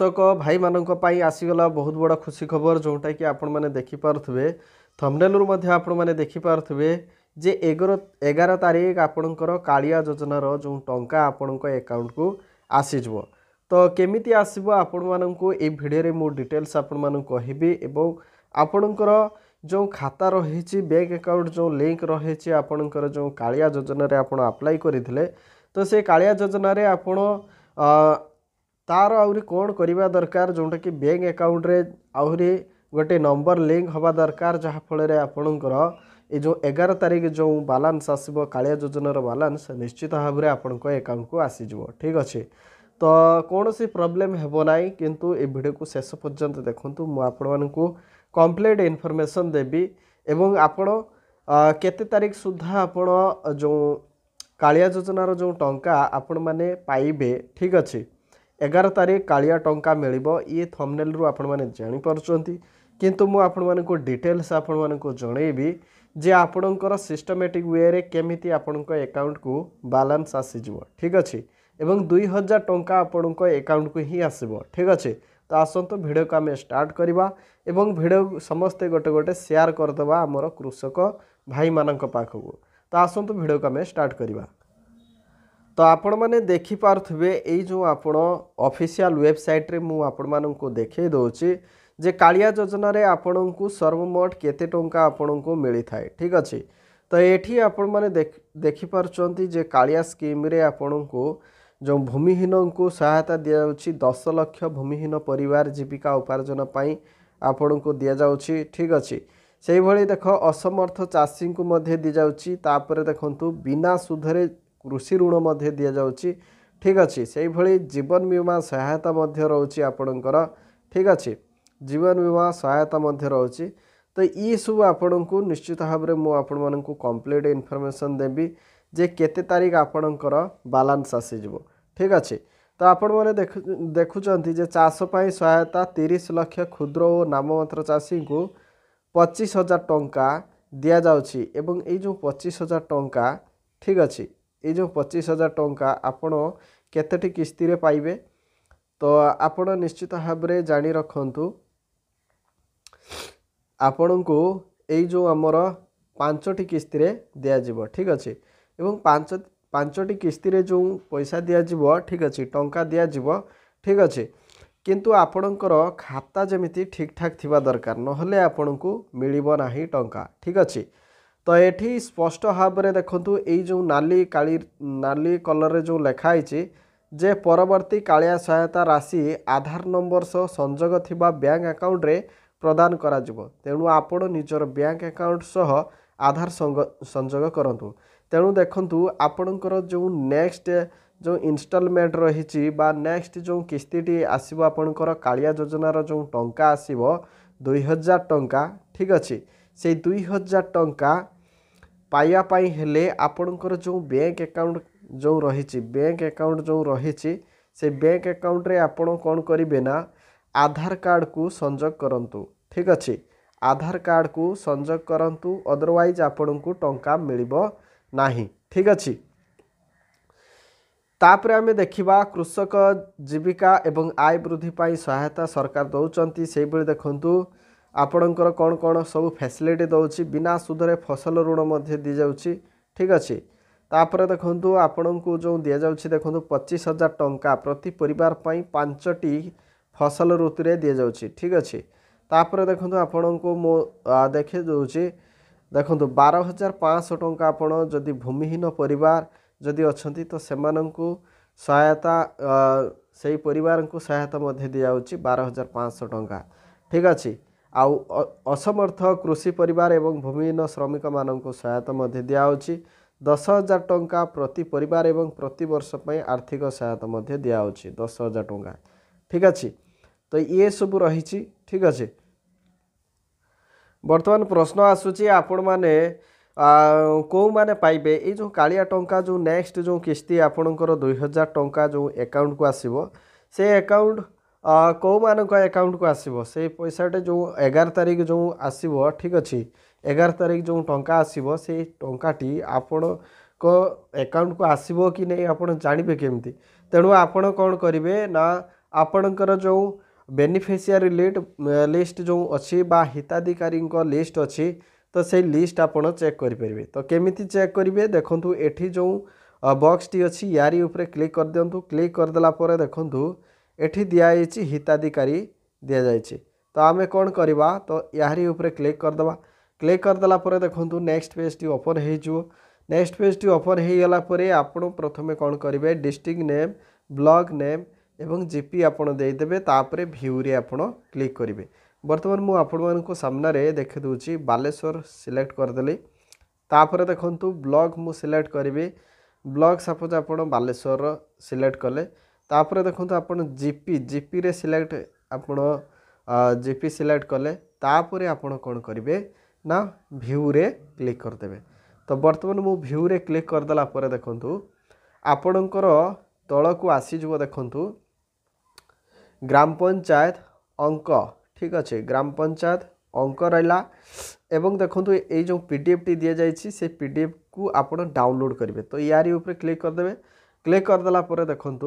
কৃষক ভাইমানଙ୍କ ପାଇଁ ଆସିଗଲା ବହୁତ ବଡ଼ ଖୁସି ଖବର ଯେଉଁଟାକି ଆପଣମାନେ ଦେଖିପାରୁଥିବେ ଥମ୍ବନେଲ୍ରୁ ମଧ୍ୟ ଆପଣମାନେ ଦେଖିପାରୁଥିବେ ଯେ ଏଗାର ଏଗାର ତାରିଖ ଆପଣଙ୍କର କାଳିଆ ଯୋଜନାର ଯେଉଁ ଟଙ୍କା ଆପଣଙ୍କ ଆକାଉଣ୍ଟକୁ ଆସିଯିବ ତ କେମିତି ଆସିବ ଆପଣମାନଙ୍କୁ ଏଇ ଭିଡ଼ିଓରେ ମୁଁ ଡିଟେଲ୍ସ ଆପଣମାନଙ୍କୁ କହିବି ଏବଂ ଆପଣଙ୍କର ଯେଉଁ ଖାତା ରହିଛି ବ୍ୟାଙ୍କ ଆକାଉଣ୍ଟ ଯେଉଁ ଲିଙ୍କ ରହିଛି ଆପଣଙ୍କର ଯେଉଁ କାଳିଆ ଯୋଜନାରେ ଆପଣ ଆପ୍ଲାଏ କରିଥିଲେ ତ ସେ କାଳିଆ ଯୋଜନାରେ ଆପଣ ତାର ଆହୁରି କ'ଣ କରିବା ଦରକାର ଯେଉଁଟାକି ବ୍ୟାଙ୍କ ଆକାଉଣ୍ଟରେ ଆହୁରି ଗୋଟେ ନମ୍ବର ଲିଙ୍କ ହେବା ଦରକାର ଯାହାଫଳରେ ଆପଣଙ୍କର ଏ ଯେଉଁ ଏଗାର ତାରିଖ ଯେଉଁ ବାଲାନ୍ସ ଆସିବ କାଳିଆ ଯୋଜନାର ବାଲାନ୍ସ ନିଶ୍ଚିତ ଭାବରେ ଆପଣଙ୍କ ଆକାଉଣ୍ଟକୁ ଆସିଯିବ ଠିକ୍ ଅଛି ତ କୌଣସି ପ୍ରୋବ୍ଲେମ୍ ହେବ ନାହିଁ କିନ୍ତୁ ଏ ଭିଡ଼ିଓକୁ ଶେଷ ପର୍ଯ୍ୟନ୍ତ ଦେଖନ୍ତୁ ମୁଁ ଆପଣମାନଙ୍କୁ କମ୍ପ୍ଲିଟ୍ ଇନଫର୍ମେସନ୍ ଦେବି ଏବଂ ଆପଣ କେତେ ତାରିଖ ସୁଦ୍ଧା ଆପଣ ଯେଉଁ କାଳିଆ ଯୋଜନାର ଯେଉଁ ଟଙ୍କା ଆପଣମାନେ ପାଇବେ ଠିକ୍ ଅଛି ଏଗାର ତାରିଖ କାଳିଆ ଟଙ୍କା ମିଳିବ ଇଏ ଥମ୍ନେଲ୍ରୁ ଆପଣମାନେ ଜାଣିପାରୁଛନ୍ତି କିନ୍ତୁ ମୁଁ ଆପଣମାନଙ୍କୁ ଡିଟେଲ୍ସ ଆପଣମାନଙ୍କୁ ଜଣେଇବି ଯେ ଆପଣଙ୍କର ସିଷ୍ଟମେଟିକ୍ ୱେରେ କେମିତି ଆପଣଙ୍କ ଏକାଉଣ୍ଟକୁ ବାଲାନ୍ସ ଆସିଯିବ ଠିକ୍ ଅଛି ଏବଂ ଦୁଇ ହଜାର ଟଙ୍କା ଆପଣଙ୍କ ଏକାଉଣ୍ଟକୁ ହିଁ ଆସିବ ଠିକ୍ ଅଛି ତ ଆସନ୍ତୁ ଭିଡ଼ିଓକୁ ଆମେ ଷ୍ଟାର୍ଟ କରିବା ଏବଂ ଭିଡ଼ିଓ ସମସ୍ତେ ଗୋଟେ ଗୋଟେ ସେୟାର କରିଦେବା ଆମର କୃଷକ ଭାଇମାନଙ୍କ ପାଖକୁ ତ ଆସନ୍ତୁ ଭିଡ଼ିଓକୁ ଆମେ ଷ୍ଟାର୍ଟ କରିବା ତ ଆପଣମାନେ ଦେଖିପାରୁଥିବେ ଏଇ ଯେଉଁ ଆପଣ ଅଫିସିଆଲ ୱେବସାଇଟ୍ରେ ମୁଁ ଆପଣମାନଙ୍କୁ ଦେଖାଇ ଦେଉଛି ଯେ କାଳିଆ ଯୋଜନାରେ ଆପଣଙ୍କୁ ସର୍ବମୋଟ କେତେ ଟଙ୍କା ଆପଣଙ୍କୁ ମିଳିଥାଏ ଠିକ୍ ଅଛି ତ ଏଠି ଆପଣମାନେ ଦେଖିପାରୁଛନ୍ତି ଯେ କାଳିଆ ସ୍କିମ୍ରେ ଆପଣଙ୍କୁ ଯେଉଁ ଭୂମିହୀନଙ୍କୁ ସହାୟତା ଦିଆଯାଉଛି ଦଶ ଲକ୍ଷ ଭୂମିହୀନ ପରିବାର ଜୀବିକା ଉପାର୍ଜନ ପାଇଁ ଆପଣଙ୍କୁ ଦିଆଯାଉଛି ଠିକ୍ ଅଛି ସେଇଭଳି ଦେଖ ଅସମର୍ଥ ଚାଷୀଙ୍କୁ ମଧ୍ୟ ଦିଆଯାଉଛି ତାପରେ ଦେଖନ୍ତୁ ବିନା ସୁଧରେ କୃଷି ଋଣ ମଧ୍ୟ ଦିଆଯାଉଛି ଠିକ୍ ଅଛି ସେହିଭଳି ଜୀବନ ବୀମା ସହାୟତା ମଧ୍ୟ ରହୁଛି ଆପଣଙ୍କର ଠିକ୍ ଅଛି ଜୀବନ ବୀମା ସହାୟତା ମଧ୍ୟ ରହୁଛି ତ ଏସବୁ ଆପଣଙ୍କୁ ନିଶ୍ଚିତ ଭାବରେ ମୁଁ ଆପଣମାନଙ୍କୁ କମ୍ପ୍ଲିଟ୍ ଇନଫର୍ମେସନ୍ ଦେବି ଯେ କେତେ ତାରିଖ ଆପଣଙ୍କର ବାଲାନ୍ସ ଆସିଯିବ ଠିକ୍ ଅଛି ତ ଆପଣମାନେ ଦେଖୁ ଦେଖୁଛନ୍ତି ଯେ ଚାଷ ପାଇଁ ସହାୟତା ତିରିଶ ଲକ୍ଷ କ୍ଷୁଦ୍ର ଓ ନାମମାତ୍ର ଚାଷୀଙ୍କୁ ପଚିଶ ହଜାର ଟଙ୍କା ଦିଆଯାଉଛି ଏବଂ ଏଇ ଯେଉଁ ପଚିଶ ହଜାର ଟଙ୍କା ଠିକ୍ ଅଛି ଏଇ ଯେଉଁ ପଚିଶ ହଜାର ଟଙ୍କା ଆପଣ କେତୋଟି କିସ୍ତିରେ ପାଇବେ ତ ଆପଣ ନିଶ୍ଚିତ ଭାବରେ ଜାଣି ରଖନ୍ତୁ ଆପଣଙ୍କୁ ଏଇ ଯେଉଁ ଆମର ପାଞ୍ଚଟି କିସ୍ତିରେ ଦିଆଯିବ ଠିକ୍ ଅଛି ଏବଂ ପାଞ୍ଚ ପାଞ୍ଚଟି କିସ୍ତିରେ ଯେଉଁ ପଇସା ଦିଆଯିବ ଠିକ୍ ଅଛି ଟଙ୍କା ଦିଆଯିବ ଠିକ୍ ଅଛି କିନ୍ତୁ ଆପଣଙ୍କର ଖାତା ଯେମିତି ଠିକ୍ ଠାକ୍ ଥିବା ଦରକାର ନହେଲେ ଆପଣଙ୍କୁ ମିଳିବ ନାହିଁ ଟଙ୍କା ଠିକ୍ ଅଛି ତ ଏଠି ସ୍ପଷ୍ଟ ଭାବରେ ଦେଖନ୍ତୁ ଏଇ ଯେଉଁ ନାଲି କାଳି ନାଲି କଲର୍ରେ ଯେଉଁ ଲେଖା ହେଇଛି ଯେ ପରବର୍ତ୍ତୀ କାଳିଆ ସହାୟତା ରାଶି ଆଧାର ନମ୍ବର ସହ ସଂଯୋଗ ଥିବା ବ୍ୟାଙ୍କ ଆକାଉଣ୍ଟରେ ପ୍ରଦାନ କରାଯିବ ତେଣୁ ଆପଣ ନିଜର ବ୍ୟାଙ୍କ ଆକାଉଣ୍ଟ ସହ ଆଧାର ସଂଯୋଗ କରନ୍ତୁ ତେଣୁ ଦେଖନ୍ତୁ ଆପଣଙ୍କର ଯେଉଁ ନେକ୍ସଟ ଯେଉଁ ଇନଷ୍ଟଲମେଣ୍ଟ ରହିଛି ବା ନେକ୍ସଟ ଯେଉଁ କିସ୍ତିଟି ଆସିବ ଆପଣଙ୍କର କାଳିଆ ଯୋଜନାର ଯେଉଁ ଟଙ୍କା ଆସିବ ଦୁଇହଜାର ଟଙ୍କା ଠିକ୍ ଅଛି ସେଇ ଦୁଇ ହଜାର ଟଙ୍କା ପାଇବା ପାଇଁ ହେଲେ ଆପଣଙ୍କର ଯେଉଁ ବ୍ୟାଙ୍କ ଆକାଉଣ୍ଟ ଯେଉଁ ରହିଛି ବ୍ୟାଙ୍କ ଆକାଉଣ୍ଟ ଯେଉଁ ରହିଛି ସେ ବ୍ୟାଙ୍କ ଆକାଉଣ୍ଟରେ ଆପଣ କ'ଣ କରିବେ ନା ଆଧାର କାର୍ଡ଼କୁ ସଂଯୋଗ କରନ୍ତୁ ଠିକ୍ ଅଛି ଆଧାର କାର୍ଡ଼କୁ ସଂଯୋଗ କରନ୍ତୁ ଅଦରୱାଇଜ୍ ଆପଣଙ୍କୁ ଟଙ୍କା ମିଳିବ ନାହିଁ ଠିକ୍ ଅଛି ତାପରେ ଆମେ ଦେଖିବା କୃଷକ ଜୀବିକା ଏବଂ ଆୟ ବୃଦ୍ଧି ପାଇଁ ସହାୟତା ସରକାର ଦେଉଛନ୍ତି ସେହିଭଳି ଦେଖନ୍ତୁ ଆପଣଙ୍କର କ'ଣ କ'ଣ ସବୁ ଫ୍ୟାସିଲିଟି ଦେଉଛି ବିନା ସୁଧରେ ଫସଲ ଋଣ ମଧ୍ୟ ଦିଆଯାଉଛି ଠିକ୍ ଅଛି ତାପରେ ଦେଖନ୍ତୁ ଆପଣଙ୍କୁ ଯେଉଁ ଦିଆଯାଉଛି ଦେଖନ୍ତୁ ପଚିଶ ହଜାର ଟଙ୍କା ପ୍ରତି ପରିବାର ପାଇଁ ପାଞ୍ଚଟି ଫସଲ ଋତୁରେ ଦିଆଯାଉଛି ଠିକ୍ ଅଛି ତାପରେ ଦେଖନ୍ତୁ ଆପଣଙ୍କୁ ମୁଁ ଦେଖି ଦେଉଛି ଦେଖନ୍ତୁ ବାର ହଜାର ପାଞ୍ଚଶହ ଟଙ୍କା ଆପଣ ଯଦି ଭୂମିହୀନ ପରିବାର ଯଦି ଅଛନ୍ତି ତ ସେମାନଙ୍କୁ ସହାୟତା ସେହି ପରିବାରଙ୍କୁ ସହାୟତା ମଧ୍ୟ ଦିଆଯାଉଛି ବାର ହଜାର ପାଞ୍ଚଶହ ଟଙ୍କା ଠିକ୍ ଅଛି ଆଉ ଅସମର୍ଥ କୃଷି ପରିବାର ଏବଂ ଭୂମିହୀନ ଶ୍ରମିକମାନଙ୍କୁ ସହାୟତା ମଧ୍ୟ ଦିଆହେଉଛି ଦଶ ହଜାର ଟଙ୍କା ପ୍ରତି ପରିବାର ଏବଂ ପ୍ରତିବର୍ଷ ପାଇଁ ଆର୍ଥିକ ସହାୟତା ମଧ୍ୟ ଦିଆହେଉଛି ଦଶ ହଜାର ଟଙ୍କା ଠିକ୍ ଅଛି ତ ଇଏ ସବୁ ରହିଛି ଠିକ୍ ଅଛି ବର୍ତ୍ତମାନ ପ୍ରଶ୍ନ ଆସୁଛି ଆପଣମାନେ କେଉଁମାନେ ପାଇବେ ଏଇ ଯେଉଁ କାଳିଆ ଟଙ୍କା ଯେଉଁ ନେକ୍ସଟ ଯେଉଁ କିସ୍ତି ଆପଣଙ୍କର ଦୁଇହଜାର ଟଙ୍କା ଯେଉଁ ଆକାଉଣ୍ଟକୁ ଆସିବ ସେ ଆକାଉଣ୍ଟ କେଉଁମାନଙ୍କ ଆକାଉଣ୍ଟକୁ ଆସିବ ସେଇ ପଇସାଟା ଯେଉଁ ଏଗାର ତାରିଖ ଯେଉଁ ଆସିବ ଠିକ୍ ଅଛି ଏଗାର ତାରିଖ ଯେଉଁ ଟଙ୍କା ଆସିବ ସେଇ ଟଙ୍କାଟି ଆପଣଙ୍କ ଆକାଉଣ୍ଟକୁ ଆସିବ କି ନାହିଁ ଆପଣ ଜାଣିବେ କେମିତି ତେଣୁ ଆପଣ କ'ଣ କରିବେ ନା ଆପଣଙ୍କର ଯେଉଁ ବେନିଫିସିଆରୀ ଲିଷ୍ଟ ଲିଷ୍ଟ ଯେଉଁ ଅଛି ବା ହିତାଧିକାରୀଙ୍କ ଲିଷ୍ଟ ଅଛି ତ ସେଇ ଲିଷ୍ଟ ଆପଣ ଚେକ୍ କରିପାରିବେ ତ କେମିତି ଚେକ୍ କରିବେ ଦେଖନ୍ତୁ ଏଠି ଯେଉଁ ବକ୍ସଟି ଅଛି ୟାରି ଉପରେ କ୍ଲିକ୍ କରିଦିଅନ୍ତୁ କ୍ଲିକ୍ କରିଦେଲା ପରେ ଦେଖନ୍ତୁ ଏଠି ଦିଆଯାଇଛି ହିତାଧିକାରୀ ଦିଆଯାଇଛି ତ ଆମେ କ'ଣ କରିବା ତ ଏହାରି ଉପରେ କ୍ଲିକ୍ କରିଦେବା କ୍ଲିକ୍ କରିଦେଲା ପରେ ଦେଖନ୍ତୁ ନେକ୍ସଟ ପେଜ୍ଟି ଓପନ୍ ହୋଇଯିବ ନେକ୍ସଟ ପେଜ୍ଟି ଓପନ୍ ହୋଇଗଲା ପରେ ଆପଣ ପ୍ରଥମେ କ'ଣ କରିବେ ଡିଷ୍ଟ୍ରିକ୍ଟ ନେମ୍ ବ୍ଲକ୍ ନେମ୍ ଏବଂ ଜିପି ଆପଣ ଦେଇଦେବେ ତାପରେ ଭ୍ୟୁରେ ଆପଣ କ୍ଲିକ୍ କରିବେ ବର୍ତ୍ତମାନ ମୁଁ ଆପଣମାନଙ୍କୁ ସାମ୍ନାରେ ଦେଖିଦେଉଛି ବାଲେଶ୍ୱର ସିଲେକ୍ଟ କରିଦେଲି ତାପରେ ଦେଖନ୍ତୁ ବ୍ଲକ୍ ମୁଁ ସିଲେକ୍ଟ କରିବି ବ୍ଲକ୍ ସପୋଜ୍ ଆପଣ ବାଲେଶ୍ୱର ସିଲେକ୍ଟ କଲେ ତାପରେ ଦେଖନ୍ତୁ ଆପଣ ଜିପି ଜିପିରେ ସିଲେକ୍ଟ ଆପଣ ଜିପି ସିଲେକ୍ଟ କଲେ ତାପରେ ଆପଣ କ'ଣ କରିବେ ନା ଭ୍ୟୁରେ କ୍ଲିକ୍ କରିଦେବେ ତ ବର୍ତ୍ତମାନ ମୁଁ ଭ୍ୟୁରେ କ୍ଲିକ୍ କରିଦେଲା ପରେ ଦେଖନ୍ତୁ ଆପଣଙ୍କର ତଳକୁ ଆସିଯିବ ଦେଖନ୍ତୁ ଗ୍ରାମ ପଞ୍ଚାୟତ ଅଙ୍କ ଠିକ୍ ଅଛି ଗ୍ରାମ ପଞ୍ଚାୟତ অঙ্ক রহলা এবং দেখুন এই যে পিডিএফটি দিয়ে যাই সে পিডিএফ কু আপনার ডাউনলোড করবে তো ইয়ারি উপরে ক্লিক করেদেবে ক্লিক করেদেলা পরে দেখুন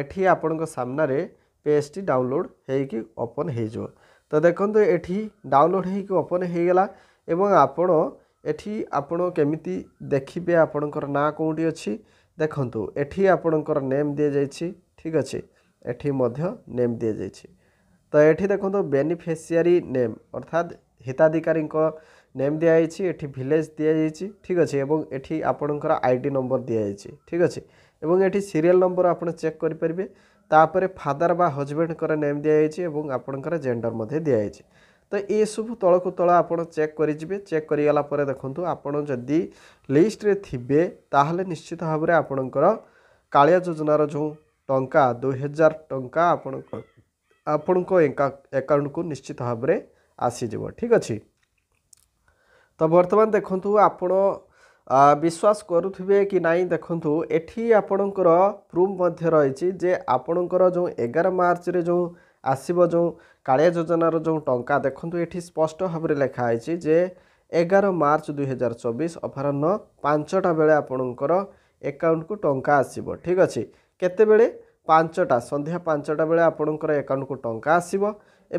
এটি আপনার সামনে পেজটি ডাউনলোড হয়েকি ওপন হয়ে যাব তো দেখুন এটি ডাউনলোড হয়েকি ওপন হয়ে গলা এবং আপন এটি আপন কেমিতি দেখবে আপনার না কোটি অছি দেখুন এটি আপনার নেম দিয়ে যাই ঠিক আছে এটি মধ্য নেম দিয়ে যাই তো এটি দেখুন বেনিফিসিয়ারি নেম অর্থাৎ হিতাধিকারী নেম দিয়া যাইছি এটি ভিলেজ দিয়া যাইছি ঠিক আছে এবং এটি আপনার আইডি নম্বর দিয়া যাইছি ঠিক আছে এবং এটি সিরিয়াল নম্বর আপনার চেক করে তাপরে ফাদার বা হজবেন্ডর নেম দিয়েছে এবং আপনার জেন্ডর মধ্যে দিয়েছে তো এসবু তলকু তল আপনার চেক করে যাবে চেক করে গলা পরে দেখুন আপনার যদি লিস্টে থিবে তাহলে নিশ্চিত ভাবে আপনার কালিয়া যোজনার যে টঙ্কা দুই হাজার টঙ্কা আপনার ଆପଣଙ୍କ ଆକାଉଣ୍ଟକୁ ନିଶ୍ଚିତ ଭାବରେ ଆସିଯିବ ঠিক আছে তো ବର୍ତ୍ତମାନ দেখুন আপনার ବିଶ୍ୱାସ କରୁଥିବେ କି ନାହିଁ ଦେଖନ୍ତୁ ଏଠି ଆପଣଙ୍କର ପ୍ରୁଫ୍ ମଧ୍ୟ ରହିଛି ଯେ ଆପଣଙ୍କର ଯେଉଁ ଏଗାର ମାର୍ଚ୍ଚରେ ଯେଉଁ ଆସିବ ଯେଉଁ କାଳିଆ ଯୋଜନାର ଯେଉଁ ଟଙ୍କା ଦେଖନ୍ତୁ ଏଠି ସ୍ପଷ୍ଟ ଭାବରେ ଲେଖା ହେଇଛି ଯେ ଏଗାର ମାର୍ଚ୍ଚ ଦୁଇହଜାର ଚବିଶ ଅପରାହ୍ନ ପାଞ୍ଚଟା ବେଳେ ଆପଣଙ୍କର ଏକାଉଣ୍ଟକୁ ଟଙ୍କା ଆସିବ ଠିକ୍ ଅଛି କେତେବେଳେ ପାଞ୍ଚଟା ସନ୍ଧ୍ୟା ପାଞ୍ଚଟା ବେଳେ ଆପଣଙ୍କର ଏକାଉଣ୍ଟକୁ ଟଙ୍କା ଆସିବ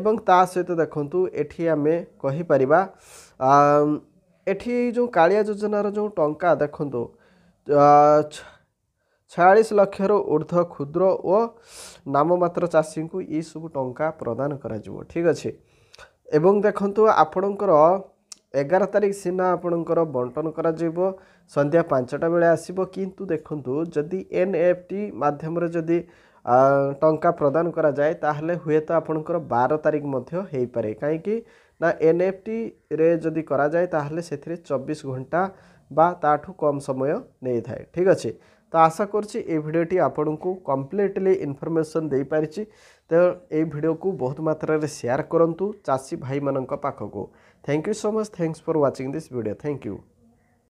ଏବଂ ତା ସହିତ ଦେଖନ୍ତୁ ଏଠି ଆମେ କହିପାରିବା ଏଠି ଏଇ ଯେଉଁ କାଳିଆ ଯୋଜନାର ଯେଉଁ ଟଙ୍କା ଦେଖନ୍ତୁ ଛୟାଳିଶ ଲକ୍ଷରୁ ଉର୍ଦ୍ଧ୍ୱ କ୍ଷୁଦ୍ର ଓ ନାମମାତ୍ର ଚାଷୀଙ୍କୁ ଏଇସବୁ ଟଙ୍କା ପ୍ରଦାନ କରାଯିବ ଠିକ୍ ଅଛି ଏବଂ ଦେଖନ୍ତୁ ଆପଣଙ୍କର ଏଗାର ତାରିଖ ସିନା ଆପଣଙ୍କର ବଣ୍ଟନ କରାଯିବ ସନ୍ଧ୍ୟା ପାଞ୍ଚଟା ବେଳେ ଆସିବ କିନ୍ତୁ ଦେଖନ୍ତୁ ଯଦି ଏନ୍ ଏଫ୍ ଟି ମାଧ୍ୟମରେ ଯଦି ଟଙ୍କା ପ୍ରଦାନ କରାଯାଏ ତାହେଲେ ହୁଏତ ଆପଣଙ୍କର ବାର ତାରିଖ ମଧ୍ୟ ହେଇପାରେ କାହିଁକି না এনএফটি রে যদি করা যায় তাহলে সেথিরে 24 ঘন্টা বা তাঠু কম সময় নেই থাকে ঠিক আছে তো আশা করছি এই ভিডিওটি আপনার কমপ্লিটলি ইনফরমেসন দিয়ে পারিছি তো এই ভিডিওকে বহুত মাত্রায় সেয়ার করতু চাষী ভাই মান পাখক thank you so much thanks for watching this video thank you